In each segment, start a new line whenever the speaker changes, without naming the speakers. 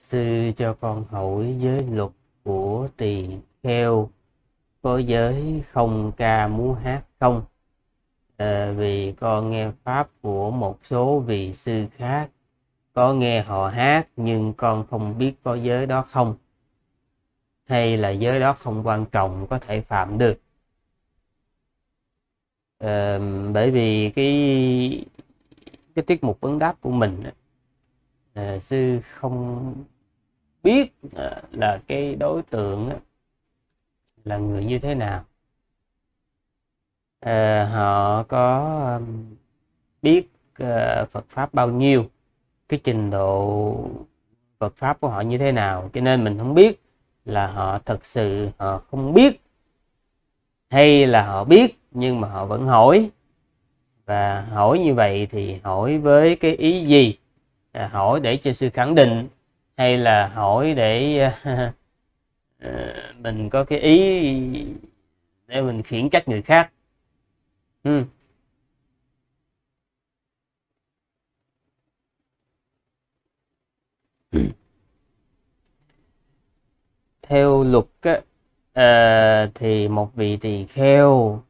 sư cho con hỏi giới luật của tỳ kheo có giới không ca múa hát không à, vì con nghe pháp của một số vị sư khác có nghe họ hát nhưng con không biết có giới đó không hay là giới đó không quan trọng có thể phạm được à, bởi vì cái cái tiết mục vấn đáp của mình Ờ, sư không biết ờ, là cái đối tượng là người như thế nào uh, họ có biết Phật pháp bao nhiêu cái trình độ Phật pháp của họ như thế nào cho nên mình không biết là họ thật sự họ không biết hay là họ biết nhưng mà họ vẫn hỏi và hỏi như vậy thì hỏi với cái ý gì Ờ, hỏi để cho sư khẳng định hay là hỏi để ờ, mình có cái ý để mình khiển trách người khác ừ. theo luật á, à, thì một vị tỳ kheo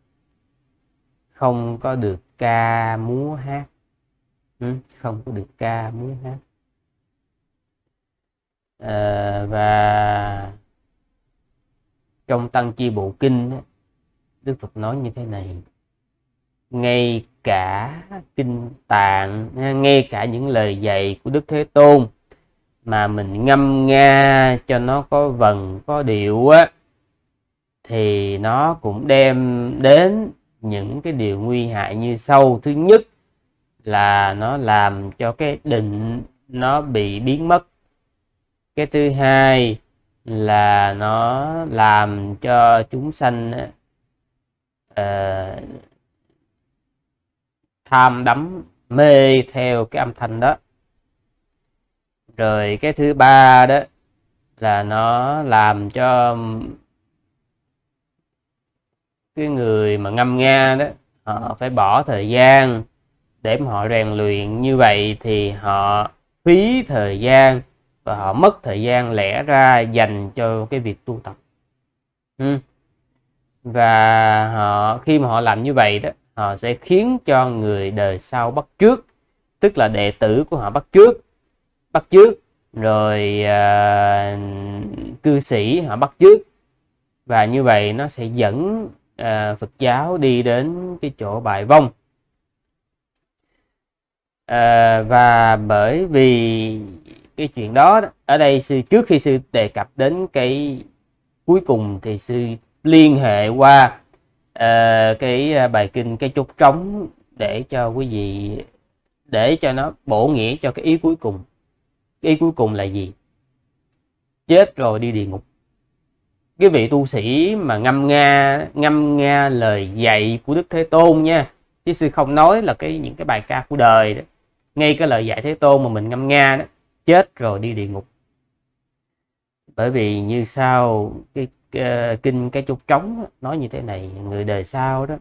không có được ca múa hát Ừ, không có được ca muốn hát à, và trong tăng chi bộ kinh đức phật nói như thế này ngay cả kinh tạng à, ngay cả những lời dạy của đức thế tôn mà mình ngâm nga cho nó có vần có điệu á thì nó cũng đem đến những cái điều nguy hại như sau thứ nhất là nó làm cho cái định nó bị biến mất cái thứ hai là nó làm cho chúng sanh uh, tham đắm mê theo cái âm thanh đó rồi cái thứ ba đó là nó làm cho cái người mà ngâm nga đó họ phải bỏ thời gian để mà họ rèn luyện như vậy thì họ phí thời gian và họ mất thời gian lẽ ra dành cho cái việc tu tập ừ. và họ khi mà họ làm như vậy đó họ sẽ khiến cho người đời sau bắt trước tức là đệ tử của họ bắt trước bắt trước rồi uh, cư sĩ họ bắt trước và như vậy nó sẽ dẫn uh, Phật giáo đi đến cái chỗ bài vong à, và bởi vì cái chuyện đó ở đây sư trước khi sư đề cập đến cái cuối cùng thì sư liên hệ qua uh, cái ờ, bài kinh cái chốt trống để cho quý vị để cho nó bổ nghĩa cho cái ý cuối cùng cái ý cuối cùng là gì chết rồi đi địa ngục cái vị tu sĩ mà ngâm nga ngâm nga lời dạy của đức thế tôn nha chứ sư không nói là cái những cái bài ca của đời đó ngay cái lời dạy thế tôn mà mình ngâm nga đó chết rồi đi địa ngục bởi vì như sau cái, cái kinh cái chục trống đó, nói như thế này người đời sau đó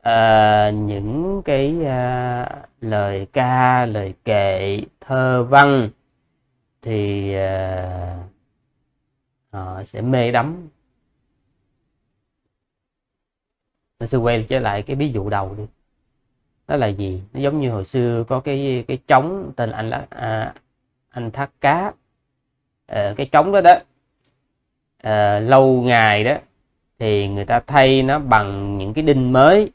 à, những cái à, lời ca lời kệ thơ văn thì à, họ sẽ mê đắm tôi sẽ quay trở lại cái ví dụ đầu đi đó là gì nó giống như hồi xưa có cái cái trống tên là anh là à, anh thác cá à, cái trống đó đó à, lâu ngày đó thì người ta thay nó bằng những cái đinh mới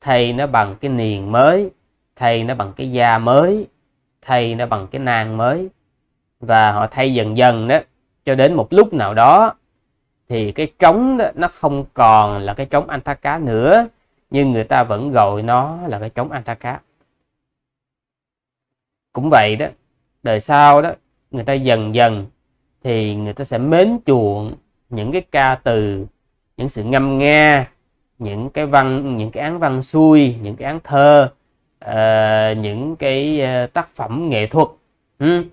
thay nó bằng cái niền mới thay nó bằng cái da mới thay nó bằng cái nang mới và họ thay dần dần đó cho đến một lúc nào đó thì cái trống đó, nó không còn là cái trống anh thác cá nữa nhưng người ta vẫn gọi nó là cái trống Antaka cũng vậy đó đời sau đó người ta dần dần thì người ta sẽ mến chuộng những cái ca từ những sự ngâm nga những cái văn những cái án văn xuôi những cái án thơ uh, những cái uh, tác phẩm nghệ thuật ừ.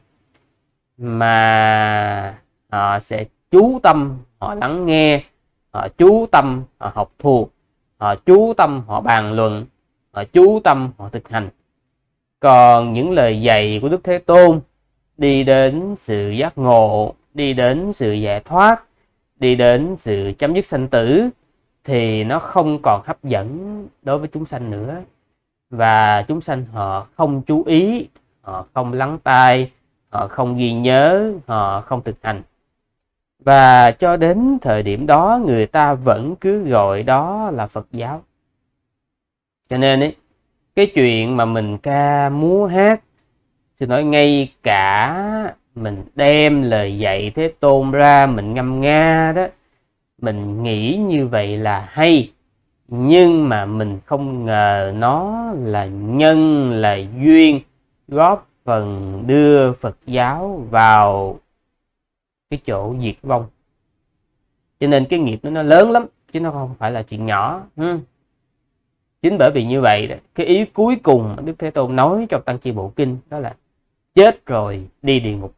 mà họ sẽ chú tâm họ lắng nghe họ chú tâm họ học thuộc họ chú tâm họ bàn luận họ chú tâm họ thực hành còn những lời dạy của đức thế tôn đi đến sự giác ngộ đi đến sự giải thoát đi đến sự chấm dứt sanh tử thì nó không còn hấp dẫn đối với chúng sanh nữa và chúng sanh họ không chú ý họ không lắng tai họ không ghi nhớ họ không thực hành và cho đến thời điểm đó người ta vẫn cứ gọi đó là Phật giáo. Cho nên ấy, cái chuyện mà mình ca múa hát xin nói ngay cả mình đem lời dạy Thế Tôn ra mình ngâm nga đó mình nghĩ như vậy là hay nhưng mà mình không ngờ nó là nhân là duyên góp phần đưa Phật giáo vào cái chỗ diệt vong cho nên cái nghiệp nó, nó lớn lắm chứ nó không phải là chuyện nhỏ ừ. chính bởi vì như vậy cái ý cuối cùng đức thế tôn nói trong tăng chi bộ kinh đó là chết rồi đi địa ngục